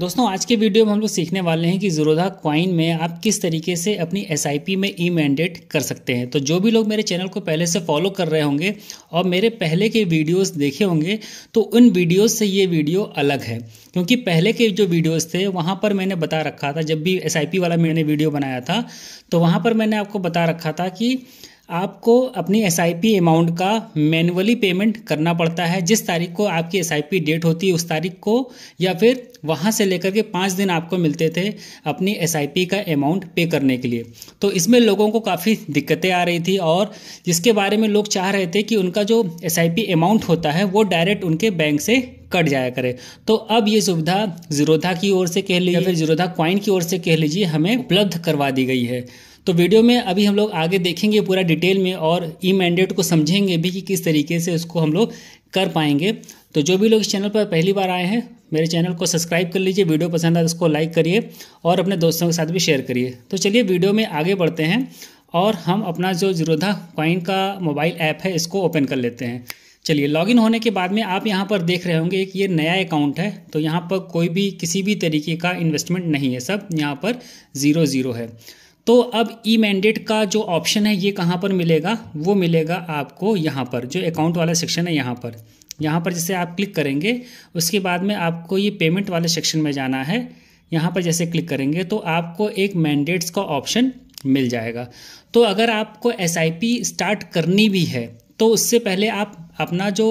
दोस्तों आज के वीडियो में हम लोग सीखने वाले हैं कि जीरोधा क्वाइन में आप किस तरीके से अपनी एस में ई e मैंडेट कर सकते हैं तो जो भी लोग मेरे चैनल को पहले से फॉलो कर रहे होंगे और मेरे पहले के वीडियोस देखे होंगे तो उन वीडियोस से ये वीडियो अलग है क्योंकि पहले के जो वीडियोस थे वहाँ पर मैंने बता रखा था जब भी एस वाला मैंने वीडियो बनाया था तो वहाँ पर मैंने आपको बता रखा था कि आपको अपनी एस अमाउंट का मैनुअली पेमेंट करना पड़ता है जिस तारीख को आपकी एस डेट होती है उस तारीख को या फिर वहाँ से लेकर के पाँच दिन आपको मिलते थे अपनी एस का अमाउंट पे करने के लिए तो इसमें लोगों को काफ़ी दिक्कतें आ रही थी और जिसके बारे में लोग चाह रहे थे कि उनका जो एस अमाउंट होता है वो डायरेक्ट उनके बैंक से कट जाया करे तो अब ये सुविधा जीरोधा की ओर से कह लीजिए या फिर जीरोधा क्वाइन की ओर से कह लीजिए हमें उपलब्ध करवा दी गई है तो वीडियो में अभी हम लोग आगे देखेंगे पूरा डिटेल में और ई मैंडेट को समझेंगे भी कि किस तरीके से उसको हम लोग कर पाएंगे तो जो भी लोग इस चैनल पर पहली बार आए हैं मेरे चैनल को सब्सक्राइब कर लीजिए वीडियो पसंद आए तो उसको लाइक करिए और अपने दोस्तों के साथ भी शेयर करिए तो चलिए वीडियो में आगे बढ़ते हैं और हम अपना जो जीरोधा कॉइन का मोबाइल ऐप है इसको ओपन कर लेते हैं चलिए लॉगिन होने के बाद में आप यहाँ पर देख रहे होंगे एक ये नया अकाउंट है तो यहाँ पर कोई भी किसी भी तरीके का इन्वेस्टमेंट नहीं है सब यहाँ पर ज़ीरो ज़ीरो है तो अब ई e मैंडेट का जो ऑप्शन है ये कहाँ पर मिलेगा वो मिलेगा आपको यहाँ पर जो अकाउंट वाला सेक्शन है यहाँ पर यहाँ पर जैसे आप क्लिक करेंगे उसके बाद में आपको ये पेमेंट वाले सेक्शन में जाना है यहाँ पर जैसे क्लिक करेंगे तो आपको एक मैंडेट्स का ऑप्शन मिल जाएगा तो अगर आपको एस स्टार्ट करनी भी है तो उससे पहले आप अपना जो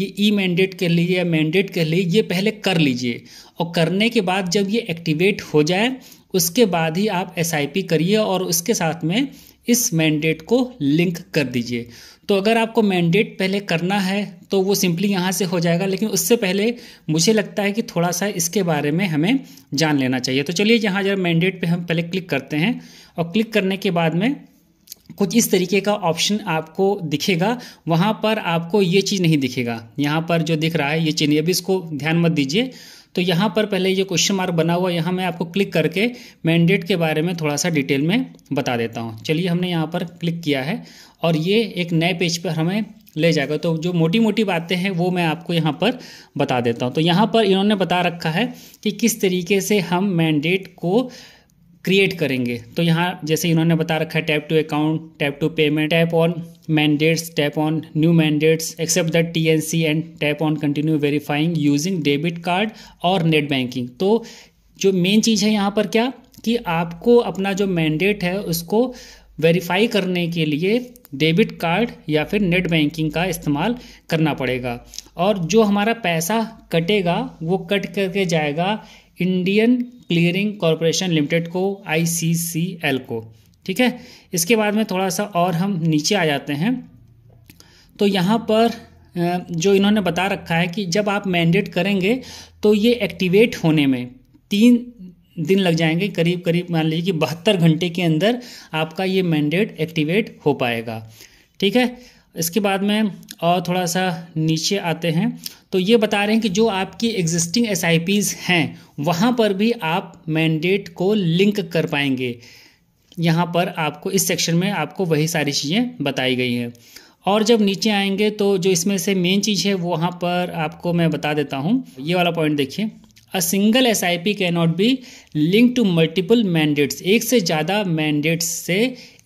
ये ई e मैंडेट कर लीजिए या मैंडेट कर लीजिए ये पहले कर लीजिए और करने के बाद जब ये एक्टिवेट हो जाए उसके बाद ही आप एस करिए और उसके साथ में इस मैंडेट को लिंक कर दीजिए तो अगर आपको मैंडेट पहले करना है तो वो सिंपली यहाँ से हो जाएगा लेकिन उससे पहले मुझे लगता है कि थोड़ा सा इसके बारे में हमें जान लेना चाहिए तो चलिए यहाँ जरा मैंडेट पे हम पहले क्लिक करते हैं और क्लिक करने के बाद में कुछ इस तरीके का ऑप्शन आपको दिखेगा वहाँ पर आपको ये चीज़ नहीं दिखेगा यहाँ पर जो दिख रहा है ये चीज़ अभी इसको ध्यान मत दीजिए तो यहाँ पर पहले ये क्वेश्चन मार्क बना हुआ यहाँ मैं आपको क्लिक करके मैंडेट के बारे में थोड़ा सा डिटेल में बता देता हूँ चलिए हमने यहाँ पर क्लिक किया है और ये एक नए पेज पर हमें ले जाएगा तो जो मोटी मोटी बातें हैं वो मैं आपको यहाँ पर बता देता हूँ तो यहाँ पर इन्होंने बता रखा है कि किस तरीके से हम मैंडेट को क्रिएट करेंगे तो यहाँ जैसे इन्होंने बता रखा है tap to account tap to payment tap on mandates tap on new mandates accept the T N C and tap on continue verifying using debit card और नेट बैंकिंग तो जो मेन चीज़ है यहाँ पर क्या कि आपको अपना जो मैंडेट है उसको वेरीफाई करने के लिए डेबिट कार्ड या फिर नेट बैंकिंग का इस्तेमाल करना पड़ेगा और जो हमारा पैसा कटेगा वो कट करके जाएगा इंडियन क्लियरिंग कॉरपोरेशन लिमिटेड को आईसीसीएल को ठीक है इसके बाद में थोड़ा सा और हम नीचे आ जाते हैं तो यहाँ पर जो इन्होंने बता रखा है कि जब आप मैंडेट करेंगे तो ये एक्टिवेट होने में तीन दिन लग जाएंगे करीब करीब मान लीजिए कि बहत्तर घंटे के अंदर आपका ये मैंडेट एक्टिवेट हो पाएगा ठीक है इसके बाद में और थोड़ा सा नीचे आते हैं तो ये बता रहे हैं कि जो आपकी एग्जिस्टिंग एस हैं वहाँ पर भी आप मैंडेट को लिंक कर पाएंगे यहाँ पर आपको इस सेक्शन में आपको वही सारी चीज़ें बताई गई हैं और जब नीचे आएंगे तो जो इसमें से मेन चीज़ है वो वहाँ पर आपको मैं बता देता हूँ ये वाला पॉइंट देखिए a single S I P can not be link to multiple mandates एक से ज़्यादा मैंडेट्स से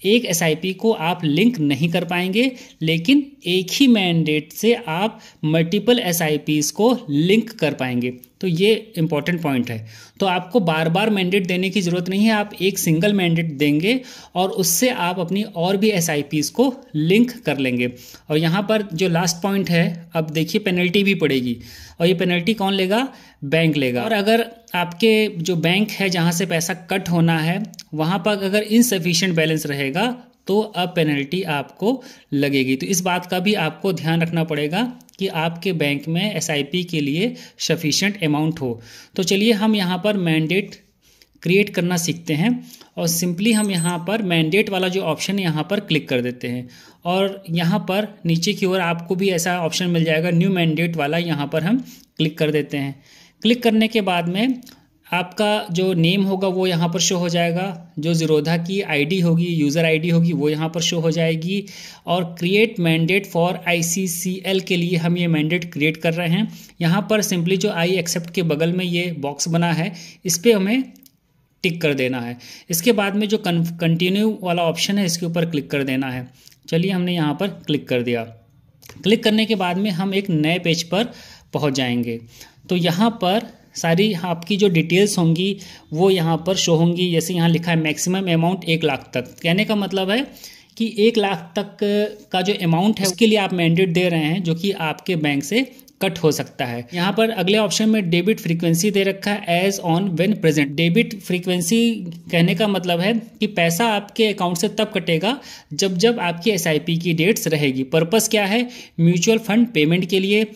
एक एस आई पी को आप लिंक नहीं कर पाएंगे लेकिन एक ही मैंडेट से आप मल्टीपल एस को लिंक कर पाएंगे तो ये इंपॉर्टेंट पॉइंट है तो आपको बार बार मैंडेट देने की ज़रूरत नहीं है आप एक सिंगल मैंडेट देंगे और उससे आप अपनी और भी एस को लिंक कर लेंगे और यहाँ पर जो लास्ट पॉइंट है अब देखिए पेनल्टी भी पड़ेगी और ये पेनल्टी कौन लेगा बैंक लेगा और अगर आपके जो बैंक है जहाँ से पैसा कट होना है वहाँ पर अगर इनसफिशेंट बैलेंस रहेगा तो अब पेनल्टी आपको लगेगी तो इस बात का भी आपको ध्यान रखना पड़ेगा कि आपके बैंक में एस के लिए सफिशेंट अमाउंट हो तो चलिए हम यहाँ पर मैंडेट क्रिएट करना सीखते हैं और सिंपली हम यहाँ पर मैंडेट वाला जो ऑप्शन है यहाँ पर क्लिक कर देते हैं और यहाँ पर नीचे की ओर आपको भी ऐसा ऑप्शन मिल जाएगा न्यू मैंडेट वाला यहाँ पर हम क्लिक कर देते हैं क्लिक करने के बाद में आपका जो नेम होगा वो यहाँ पर शो हो जाएगा जो ज़ीरोधा की आईडी होगी यूज़र आईडी होगी वो यहाँ पर शो हो जाएगी और क्रिएट मैंडेट फॉर आईसीसीएल के लिए हम ये मैंडेट क्रिएट कर रहे हैं यहाँ पर सिंपली जो आई एक्सेप्ट के बगल में ये बॉक्स बना है इस पर हमें टिक कर देना है इसके बाद में जो कंटिन्यू वाला ऑप्शन है इसके ऊपर क्लिक कर देना है चलिए हमने यहाँ पर क्लिक कर दिया क्लिक करने के बाद में हम एक नए पेज पर पहुँच जाएंगे तो यहाँ पर सारी आपकी जो डिटेल्स होंगी वो यहाँ पर शो होंगी जैसे यहाँ लिखा है मैक्सिमम अमाउंट एक लाख तक कहने का मतलब है कि एक लाख तक का जो अमाउंट है उसके लिए आप मैंडेट दे रहे हैं जो कि आपके बैंक से कट हो सकता है यहाँ पर अगले ऑप्शन में डेबिट फ्रीक्वेंसी दे रखा है as and when present debit frequency कहने का मतलब है कि पैसा आपके अकाउंट से तब कटेगा जब जब आपकी एस की डेट्स रहेगी पर्पस क्या है म्यूचुअल फंड पेमेंट के लिए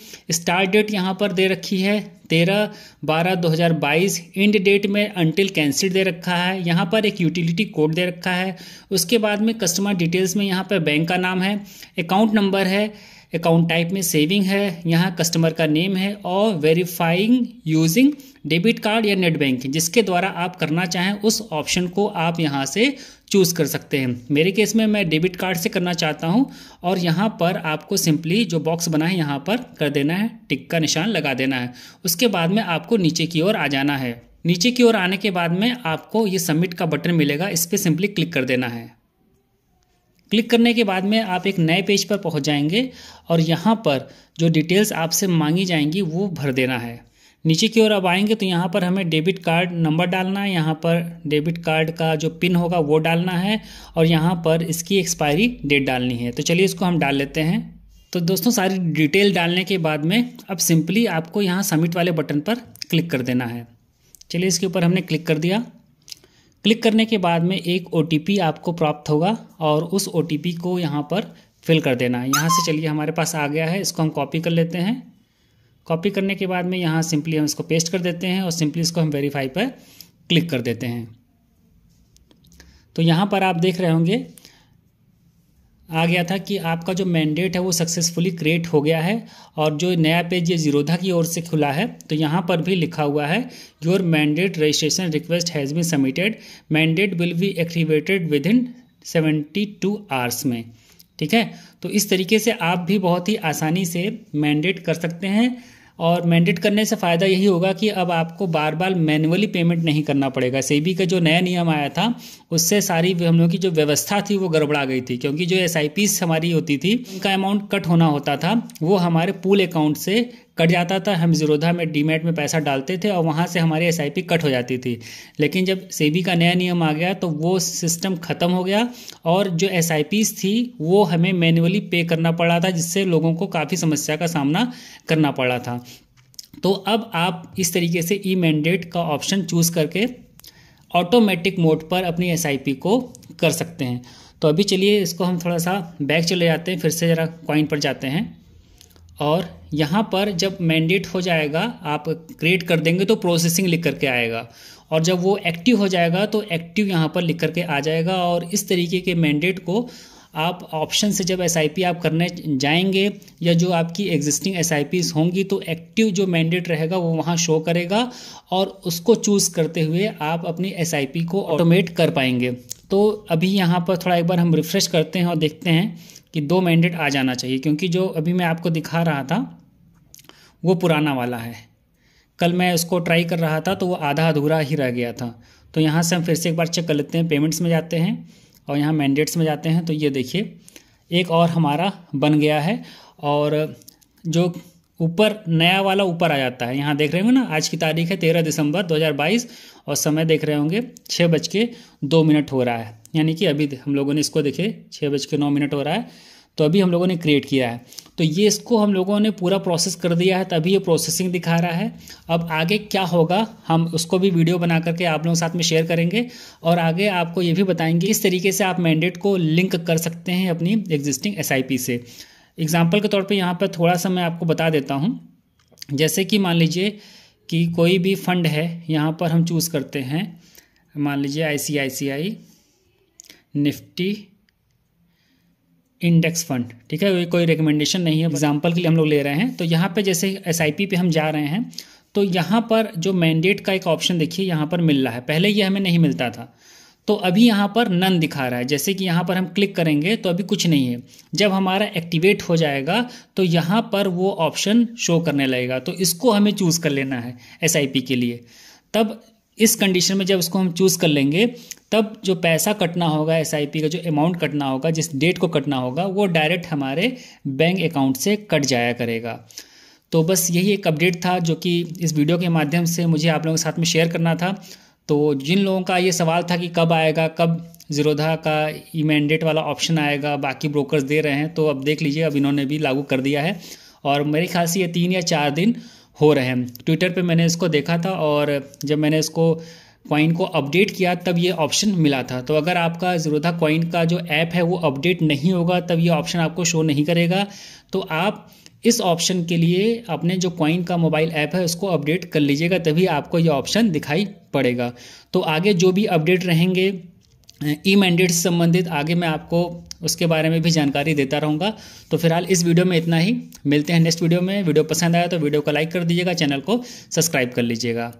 स्टार्ट डेट यहाँ पर दे रखी है तेरह बारह दो हज़ार बाईस इंड डेट में अनटिल कैंसिल दे रखा है यहाँ पर एक यूटिलिटी कोड दे रखा है उसके बाद में कस्टमर डिटेल्स में यहाँ पर बैंक का नाम है अकाउंट नंबर है अकाउंट टाइप में सेविंग है यहाँ कस्टमर का नेम है और वेरीफाइंग यूजिंग डेबिट कार्ड या नेट बैंकिंग जिसके द्वारा आप करना चाहें उस ऑप्शन को आप यहाँ से चूज़ कर सकते हैं मेरे केस में मैं डेबिट कार्ड से करना चाहता हूँ और यहाँ पर आपको सिंपली जो बॉक्स बना है यहाँ पर कर देना है टिक का निशान लगा देना है उसके बाद में आपको नीचे की ओर आ जाना है नीचे की ओर आने के बाद में आपको ये सबमिट का बटन मिलेगा इस पर सिंपली क्लिक कर देना है क्लिक करने के बाद में आप एक नए पेज पर पहुंच जाएंगे और यहाँ पर जो डिटेल्स आपसे मांगी जाएंगी वो भर देना है नीचे की ओर अब आएंगे तो यहाँ पर हमें डेबिट कार्ड नंबर डालना है यहाँ पर डेबिट कार्ड का जो पिन होगा वो डालना है और यहाँ पर इसकी एक्सपायरी डेट डालनी है तो चलिए इसको हम डाल लेते हैं तो दोस्तों सारी डिटेल डालने के बाद में अब सिंपली आपको यहाँ सबमिट वाले बटन पर क्लिक कर देना है चलिए इसके ऊपर हमने क्लिक कर दिया क्लिक करने के बाद में एक ओ आपको प्राप्त होगा और उस ओ को यहाँ पर फिल कर देना है यहाँ से चलिए हमारे पास आ गया है इसको हम कॉपी कर लेते हैं कॉपी करने के बाद में यहाँ सिंपली हम इसको पेस्ट कर देते हैं और सिंपली इसको हम वेरीफाई पर क्लिक कर देते हैं तो यहाँ पर आप देख रहे होंगे आ गया था कि आपका जो मैंडेट है वो सक्सेसफुली क्रिएट हो गया है और जो नया पेज ये जीरोधा की ओर से खुला है तो यहाँ पर भी लिखा हुआ है your mandate registration request has been submitted mandate will be activated within seventy two hours में ठीक है तो इस तरीके से आप भी बहुत ही आसानी से मैंडेट कर सकते हैं और मैंडेट करने से फ़ायदा यही होगा कि अब आपको बार बार मैनुअली पेमेंट नहीं करना पड़ेगा सेबी का जो नया नियम आया था उससे सारी हम लोगों की जो व्यवस्था थी वो गड़बड़ा गई थी क्योंकि जो एस हमारी होती थी उनका अमाउंट कट होना होता था वो हमारे पूल अकाउंट से कट जाता था हम जीरोधा में डीमेट में पैसा डालते थे और वहाँ से हमारी एस कट हो जाती थी लेकिन जब सेबी का नया नियम आ गया तो वो सिस्टम ख़त्म हो गया और जो एस थी वो हमें मैनुअली पे करना पड़ा था जिससे लोगों को काफ़ी समस्या का सामना करना पड़ा था तो अब आप इस तरीके से ई मैंडेट का ऑप्शन चूज़ करके ऑटोमेटिक मोड पर अपनी एस को कर सकते हैं तो अभी चलिए इसको हम थोड़ा सा बैक चले जाते हैं फिर से ज़रा कॉइन पर जाते हैं और यहाँ पर जब मैंडेट हो जाएगा आप क्रिएट कर देंगे तो प्रोसेसिंग लिख करके आएगा और जब वो एक्टिव हो जाएगा तो एक्टिव यहाँ पर लिख करके आ जाएगा और इस तरीके के मैंडेट को आप ऑप्शन से जब एस आप करने जाएंगे या जो आपकी एग्जिस्टिंग एस होंगी तो एक्टिव जो मैंडेट रहेगा वो वहाँ शो करेगा और उसको चूज़ करते हुए आप अपनी एस को ऑटोमेट कर पाएंगे तो अभी यहाँ पर थोड़ा एक बार हम रिफ़्रेश करते हैं और देखते हैं कि दो मैंडेट आ जाना चाहिए क्योंकि जो अभी मैं आपको दिखा रहा था वो पुराना वाला है कल मैं उसको ट्राई कर रहा था तो वो आधा अधूरा ही रह गया था तो यहाँ से हम फिर से एक बार चेक कर लेते हैं पेमेंट्स में जाते हैं और यहाँ मैंडेट्स में जाते हैं तो ये देखिए एक और हमारा बन गया है और जो ऊपर नया वाला ऊपर आ जाता है यहाँ देख रहे होंगे ना आज की तारीख है तेरह दिसंबर 2022 और समय देख रहे होंगे छः बज के दो मिनट हो रहा है यानी कि अभी हम लोगों ने इसको देखे छः बज के नौ मिनट हो रहा है तो अभी हम लोगों ने क्रिएट किया है तो ये इसको हम लोगों ने पूरा प्रोसेस कर दिया है तभी ये प्रोसेसिंग दिखा रहा है अब आगे क्या होगा हम उसको भी वीडियो बना करके आप लोगों के साथ में शेयर करेंगे और आगे आपको ये भी बताएंगे इस तरीके से आप मैंडेट को लिंक कर सकते हैं अपनी एग्जिस्टिंग एस से एग्ज़ाम्पल के तौर पर यहाँ पर थोड़ा सा मैं आपको बता देता हूँ जैसे कि मान लीजिए कि कोई भी फंड है यहाँ पर हम चूज़ करते हैं मान लीजिए आई निफ्टी इंडेक्स फंड ठीक है कोई रिकमेंडेशन नहीं है एग्जाम्पल के लिए हम लोग ले रहे हैं तो यहाँ पे जैसे एस पे हम जा रहे हैं तो यहाँ पर जो मैंडेट का एक ऑप्शन देखिए यहाँ पर मिल रहा है पहले ये हमें नहीं मिलता था तो अभी यहाँ पर नन दिखा रहा है जैसे कि यहाँ पर हम क्लिक करेंगे तो अभी कुछ नहीं है जब हमारा एक्टिवेट हो जाएगा तो यहाँ पर वो ऑप्शन शो करने लगेगा तो इसको हमें चूज़ कर लेना है एस के लिए तब इस कंडीशन में जब उसको हम चूज़ कर लेंगे तब जो पैसा कटना होगा एस का जो अमाउंट कटना होगा जिस डेट को कटना होगा वो डायरेक्ट हमारे बैंक अकाउंट से कट जाया करेगा तो बस यही एक अपडेट था जो कि इस वीडियो के माध्यम से मुझे आप लोगों के साथ में शेयर करना था तो जिन लोगों का ये सवाल था कि कब आएगा कब ज़ीरोधा का ई मैंडेट वाला ऑप्शन आएगा बाकी ब्रोकर्स दे रहे हैं तो अब देख लीजिए अब इन्होंने भी लागू कर दिया है और मेरे ख्याल से ये तीन या चार दिन हो रहे हैं ट्विटर पे मैंने इसको देखा था और जब मैंने इसको कॉइन को अपडेट किया तब ये ऑप्शन मिला था तो अगर आपका ज़ीरोधा कॉइन का जो ऐप है वो अपडेट नहीं होगा तब ये ऑप्शन आपको शो नहीं करेगा तो आप इस ऑप्शन के लिए अपने जो कॉइन का मोबाइल ऐप है उसको अपडेट कर लीजिएगा तभी आपको ये ऑप्शन दिखाई पड़ेगा तो आगे जो भी अपडेट रहेंगे ई मैंडेट से संबंधित आगे मैं आपको उसके बारे में भी जानकारी देता रहूँगा तो फिलहाल इस वीडियो में इतना ही मिलते हैं नेक्स्ट वीडियो में वीडियो पसंद आया तो वीडियो को लाइक कर दीजिएगा चैनल को सब्सक्राइब कर लीजिएगा